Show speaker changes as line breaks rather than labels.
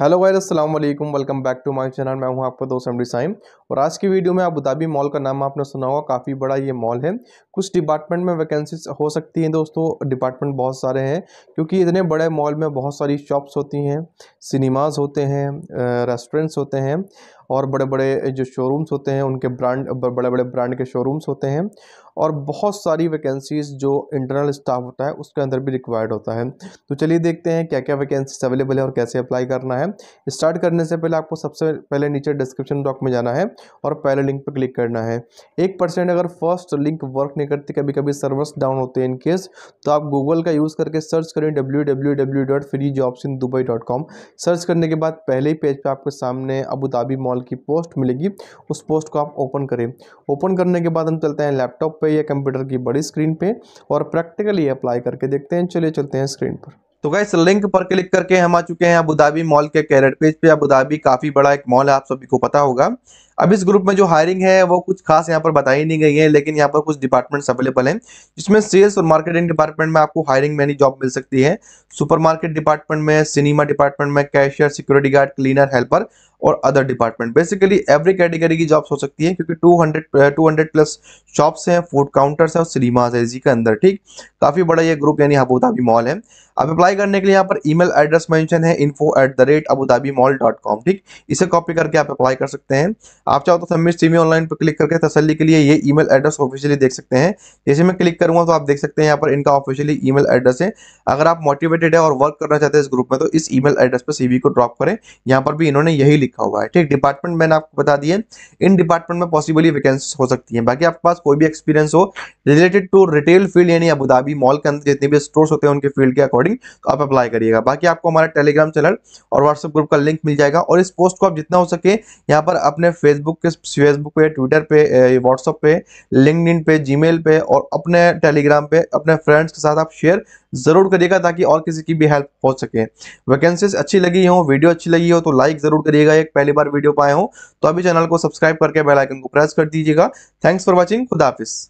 hello भाई अस्सलाम वालेकुम welcome back to my channel मैं हूं आपका दोस्त एमडी साइम और आज की वीडियो में अबू धाबी मॉल का नाम आपने सुना होगा काफ़ी बड़ा ये मॉल है कुछ डिपार्टमेंट में वैकेंसीज हो सकती हैं दोस्तों डिपार्टमेंट बहुत सारे हैं क्योंकि इतने बड़े मॉल में बहुत सारी शॉप्स होती हैं सिनेमाज़ होते हैं रेस्टोरेंट्स होते हैं और बड़े बड़े जो शोरूम्स होते हैं उनके ब्रांड बड़े बड़े ब्रांड के शोरूम्स होते हैं और बहुत सारी वैकेंसीज़ जो इंटरनल स्टाफ होता है उसके अंदर भी रिक्वायर्ड होता है तो चलिए देखते हैं क्या क्या वैकेंसीज अवेलेबल है और कैसे अप्लाई करना है स्टार्ट करने से पहले आपको सबसे पहले नीचे डिस्क्रिप्शन बॉक्स में जाना है और पहले लिंक पर क्लिक करना है एक परसेंट अगर फर्स्ट लिंक वर्क नहीं करती कभी कभी सर्वर्स डाउन होते हैं इनकेस तो आप गूगल का यूज़ करके सर्च करें W W W dot free jobs in Dubai dot com search करने के बाद पहले ही पेज पर आपके सामने अबू धाबी मॉल की पोस्ट मिलेगी उस पोस्ट को आप ओपन करें ओपन करने के बाद हम चलते हैं लैपटॉप पर पे या कंप्यूटर की बड़ी स्क्रीन पे और प्रैक्टिकली अप्लाई करके देखते हैं चलिए चलते हैं स्क्रीन पर तो गाइस लिंक पर क्लिक करके हम आ चुके हैं अबू धाबी मॉल के कैरेट पेज पे अबू धाबी काफ़ी बड़ा एक मॉल है आप सभी को पता होगा अब इस ग्रुप में जो हायरिंग है वो कुछ खास यहाँ पर बताई नहीं गई है लेकिन यहाँ पर कुछ डिपार्टमेंट्स अवेलेबल हैं जिसमें सेल्स और मार्केटिंग डिपार्टमेंट में आपको हायरिंग में जॉब मिल सकती है सुपरमार्केट डिपार्टमेंट में सिनेमा डिपार्टमेंट में cashier security guard cleaner helper और other department basically every category की जॉब्स हो सकती है क्योंकि 200 200 प्लस शॉप्स हैं फूड काउंटर्स हैं और सिनेमाज है इसी के अंदर ठीक काफ़ी बड़ा ये ग्रुप यानी अबू धाबी मॉल है आप अप्लाई करने के लिए यहाँ पर ईमेल एड्रेस मेंशन है info at the rate Abu Dhabi mall dot com ठीक इसे कॉपी करके आप अप्लाई कर सकते हैं आप चाहो तो सबमिट सीमी ऑनलाइन पर क्लिक करके तसली के लिए ये ईमेल एड्रेस ऑफिशियली देख सकते हैं जैसे मैं क्लिक करूँगा तो आप देख सकते हैं यहाँ पर इनका ऑफिशियली ईमेल एड्रेस है अगर आप मोटिवेटेड है और वर्क करना चाहते हैं इस ग्रुप में तो इस ईमेल एड्रेस पर सीवी को ड्रॉप करें यहाँ पर भी इन्होंने यही लिखा हुआ है ठीक डिपार्टमेंट मैंने आपको बता दिए इन डिपार्टमेंट में पॉसिबली वैकेंसी हो सकती है बाकी आपके पास कोई भी एक्सपीरियंस हो रिलेटेड टू रिटेल फील्ड यानी अबुधाबी मॉल के अंदर जितने भी स्टोर्स होते हैं उनके फील्ड के अकॉर्डिंग तो आप अप्लाई करिएगा बाकी आपको हमारा टेलीग्राम चैनल और व्हाट्सएप ग्रुप का लिंक मिल जाएगा और इस पोस्ट को आप जितना हो सके यहाँ पर अपने फेस फेसबुक के फेसबुक पे ट्विटर पे व्हाट्सअप पे लिंकड पे जीमेल पे और अपने टेलीग्राम पे अपने फ्रेंड्स के साथ आप शेयर जरूर करिएगा ताकि और किसी की भी हेल्प हो सके वैकेंसीज अच्छी लगी हो वीडियो अच्छी लगी हो तो लाइक जरूर करिएगा एक पहली बार वीडियो पाए हो तो अभी चैनल को सब्सक्राइब करके बेलाइकन को प्रेस कर दीजिएगा थैंक्स फॉर वॉचिंग खुदाफिस